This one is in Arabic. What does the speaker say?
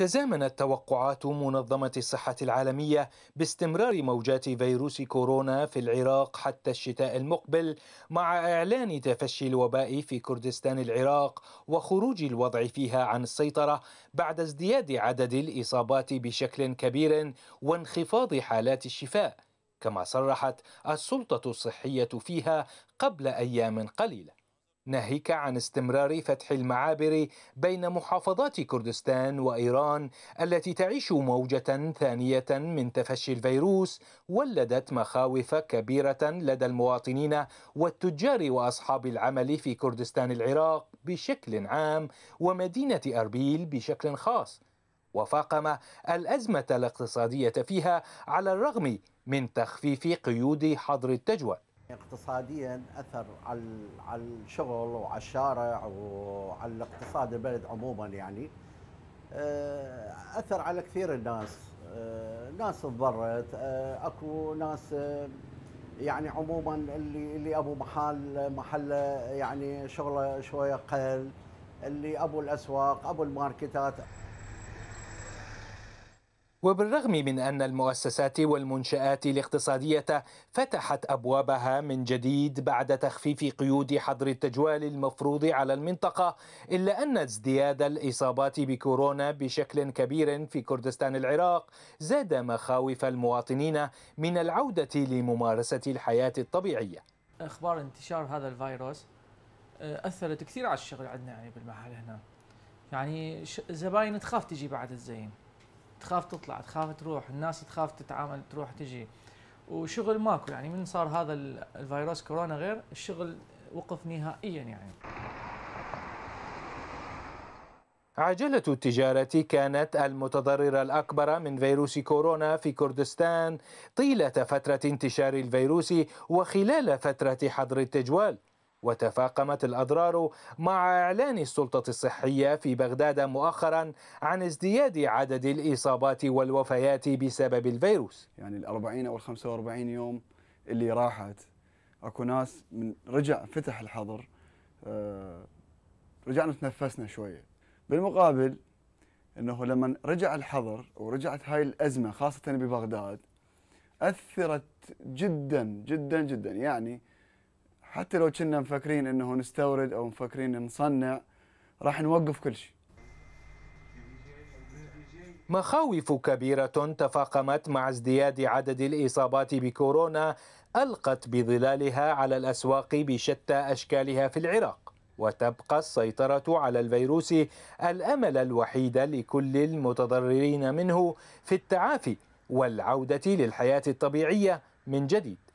تزامنت توقعات منظمة الصحة العالمية باستمرار موجات فيروس كورونا في العراق حتى الشتاء المقبل مع إعلان تفشي الوباء في كردستان العراق وخروج الوضع فيها عن السيطرة بعد ازدياد عدد الإصابات بشكل كبير وانخفاض حالات الشفاء كما صرحت السلطة الصحية فيها قبل أيام قليلة ناهيك عن استمرار فتح المعابر بين محافظات كردستان وايران التي تعيش موجه ثانيه من تفشي الفيروس ولدت مخاوف كبيره لدى المواطنين والتجار واصحاب العمل في كردستان العراق بشكل عام ومدينه اربيل بشكل خاص وفاقم الازمه الاقتصاديه فيها على الرغم من تخفيف قيود حظر التجول اقتصاديا اثر على على الشغل وعلى الشارع وعلى الاقتصاد البلد عموما يعني آه، اثر على كثير الناس آه، ناس تضرت آه، اكو ناس يعني عموما اللي اللي ابو محل محله يعني شغله شويه قل اللي ابو الاسواق ابو الماركتات وبالرغم من أن المؤسسات والمنشآت الاقتصادية فتحت أبوابها من جديد بعد تخفيف قيود حظر التجوال المفروض على المنطقة إلا أن ازدياد الإصابات بكورونا بشكل كبير في كردستان العراق زاد مخاوف المواطنين من العودة لممارسة الحياة الطبيعية أخبار انتشار هذا الفيروس آه، أثرت كثير على الشغل عندنا يعني بالمحل هنا يعني زباين تخاف تجي بعد الزين تخاف تطلع تخاف تروح الناس تخاف تتعامل تروح تجي وشغل ماكو يعني من صار هذا الفيروس كورونا غير الشغل وقف نهائيا يعني عجلة التجارة كانت المتضررة الأكبر من فيروس كورونا في كردستان طيلة فترة انتشار الفيروس وخلال فترة حظر التجوال وتفاقمت الأضرار مع إعلان السلطة الصحية في بغداد مؤخرا عن ازدياد عدد الإصابات والوفيات بسبب الفيروس يعني الأربعين أو الخمسة وأربعين يوم اللي راحت أكو ناس من رجع فتح الحظر آه، رجعنا تنفسنا شوية بالمقابل أنه لما رجع الحظر ورجعت هاي الأزمة خاصة ببغداد أثرت جدا جدا جدا يعني حتى لو كنا مفكرين انه نستورد او مفكرين نصنع راح نوقف كل شيء مخاوف كبيرة تفاقمت مع ازدياد عدد الإصابات بكورونا ألقت بظلالها على الأسواق بشتى أشكالها في العراق وتبقى السيطرة على الفيروس الأمل الوحيد لكل المتضررين منه في التعافي والعودة للحياة الطبيعية من جديد